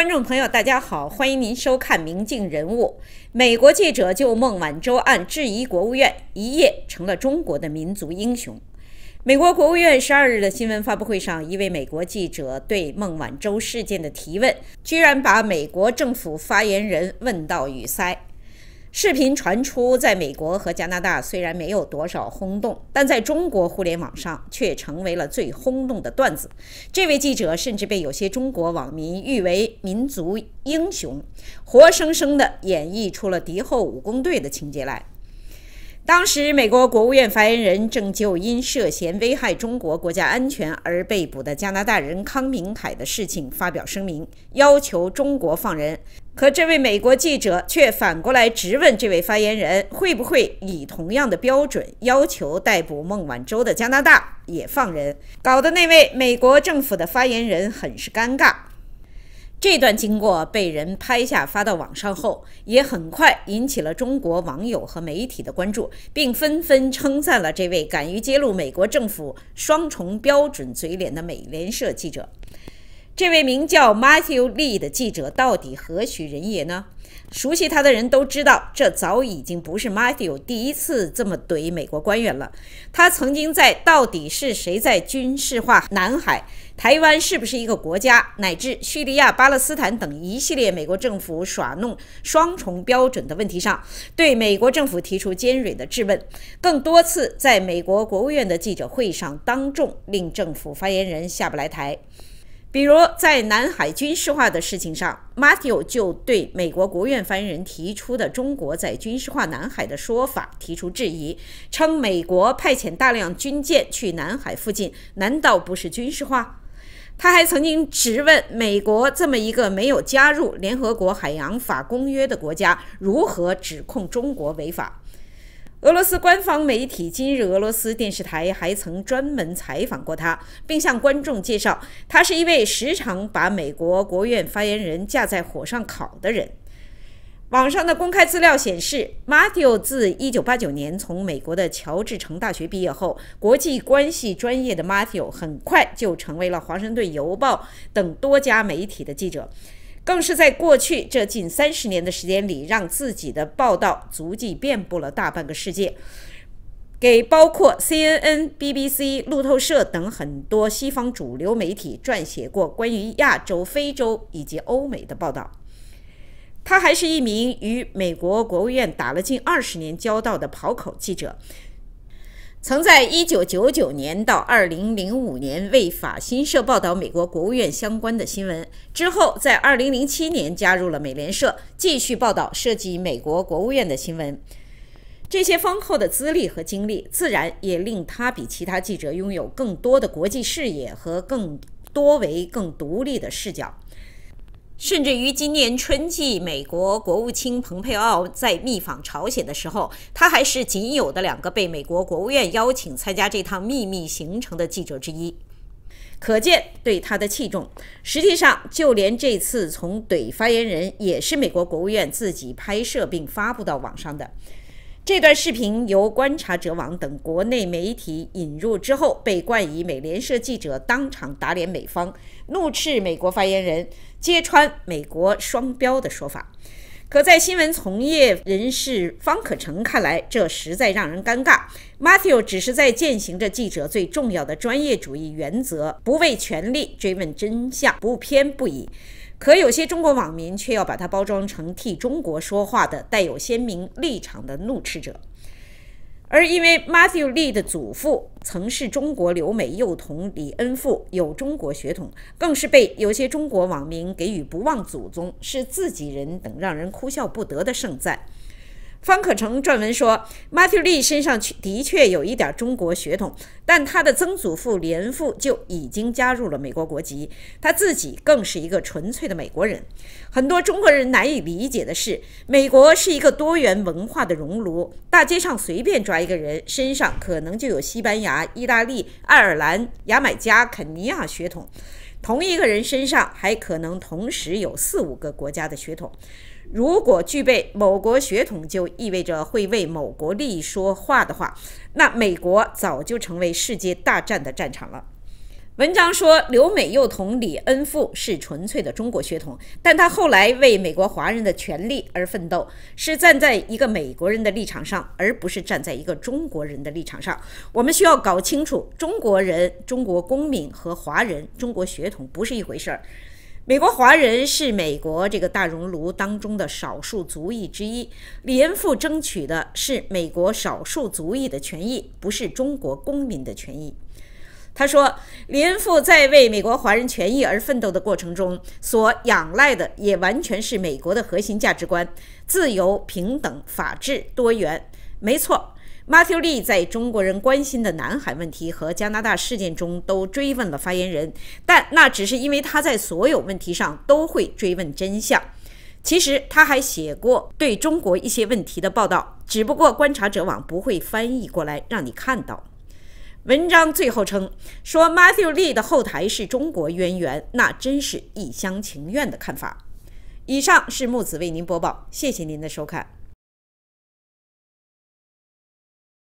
观众朋友，大家好，欢迎您收看《明镜人物》。美国记者就孟晚舟案质疑国务院，一夜成了中国的民族英雄。美国国务院十二日的新闻发布会上，一位美国记者对孟晚舟事件的提问，居然把美国政府发言人问到语塞。视频传出，在美国和加拿大虽然没有多少轰动，但在中国互联网上却成为了最轰动的段子。这位记者甚至被有些中国网民誉为民族英雄，活生生地演绎出了敌后武工队的情节来。当时，美国国务院发言人正就因涉嫌危害中国国家安全而被捕的加拿大人康明凯的事情发表声明，要求中国放人。可这位美国记者却反过来质问这位发言人：会不会以同样的标准要求逮捕孟晚舟的加拿大也放人？搞得那位美国政府的发言人很是尴尬。这段经过被人拍下发到网上后，也很快引起了中国网友和媒体的关注，并纷纷称赞了这位敢于揭露美国政府双重标准嘴脸的美联社记者。这位名叫 Matthew Lee 的记者到底何许人也呢？熟悉他的人都知道，这早已经不是 Matthew 第一次这么怼美国官员了。他曾经在“到底是谁在军事化南海”“台湾是不是一个国家”乃至“叙利亚、巴勒斯坦”等一系列美国政府耍弄双重标准的问题上，对美国政府提出尖锐的质问，更多次在美国国务院的记者会上当众令政府发言人下不来台。比如在南海军事化的事情上，Matthew 就对美国国务院发言人提出的中国在军事化南海的说法提出质疑，称美国派遣大量军舰去南海附近，难道不是军事化？他还曾经质问美国这么一个没有加入联合国海洋法公约的国家，如何指控中国违法？俄罗斯官方媒体今日，俄罗斯电视台还曾专门采访过他，并向观众介绍，他是一位时常把美国国务院发言人架在火上烤的人。网上的公开资料显示 m a t e 自1989年从美国的乔治城大学毕业后，国际关系专业的 m a t e 很快就成为了华盛顿邮报等多家媒体的记者。更是在过去这近三十年的时间里，让自己的报道足迹遍布了大半个世界，给包括 C N N、B B C、路透社等很多西方主流媒体撰写过关于亚洲、非洲以及欧美的报道。他还是一名与美国国务院打了近二十年交道的跑口记者。曾在一九九九年到二零零五年为法新社报道美国国务院相关的新闻，之后在二零零七年加入了美联社，继续报道涉及美国国务院的新闻。这些丰厚的资历和经历，自然也令他比其他记者拥有更多的国际视野和更多维、更独立的视角。甚至于今年春季，美国国务卿蓬佩奥在密访朝鲜的时候，他还是仅有的两个被美国国务院邀请参加这趟秘密行程的记者之一，可见对他的器重。实际上，就连这次从怼发言人，也是美国国务院自己拍摄并发布到网上的。这段视频由观察者网等国内媒体引入之后，被冠以“美联社记者当场打脸美方，怒斥美国发言人，揭穿美国双标”的说法。可在新闻从业人士方可成看来，这实在让人尴尬。Matthew 只是在践行着记者最重要的专业主义原则：不畏权力，追问真相，不偏不倚。可有些中国网民却要把它包装成替中国说话的带有鲜明立场的怒斥者。而因为 Matthew Lee 的祖父曾是中国留美幼童李恩富，有中国血统，更是被有些中国网民给予“不忘祖宗是自己人”等让人哭笑不得的盛赞。方可成撰文说，马修利身上确的确有一点中国血统，但他的曾祖父连父就已经加入了美国国籍，他自己更是一个纯粹的美国人。很多中国人难以理解的是，美国是一个多元文化的熔炉，大街上随便抓一个人，身上可能就有西班牙、意大利、爱尔兰、牙买加、肯尼亚血统。同一个人身上还可能同时有四五个国家的血统，如果具备某国血统就意味着会为某国利益说话的话，那美国早就成为世界大战的战场了。文章说，刘美幼童李恩富是纯粹的中国血统，但他后来为美国华人的权利而奋斗，是站在一个美国人的立场上，而不是站在一个中国人的立场上。我们需要搞清楚，中国人、中国公民和华人、中国血统不是一回事儿。美国华人是美国这个大熔炉当中的少数族裔之一，李恩富争取的是美国少数族裔的权益，不是中国公民的权益。他说，林恩富在为美国华人权益而奋斗的过程中，所仰赖的也完全是美国的核心价值观：自由、平等、法治、多元。没错，Matthew Lee 在中国人关心的南海问题和加拿大事件中都追问了发言人，但那只是因为他在所有问题上都会追问真相。其实他还写过对中国一些问题的报道，只不过观察者网不会翻译过来让你看到。文章最后称说，Matthew Lee 的后台是中国渊源，那真是一厢情愿的看法。以上是木子为您播报，谢谢您的收看。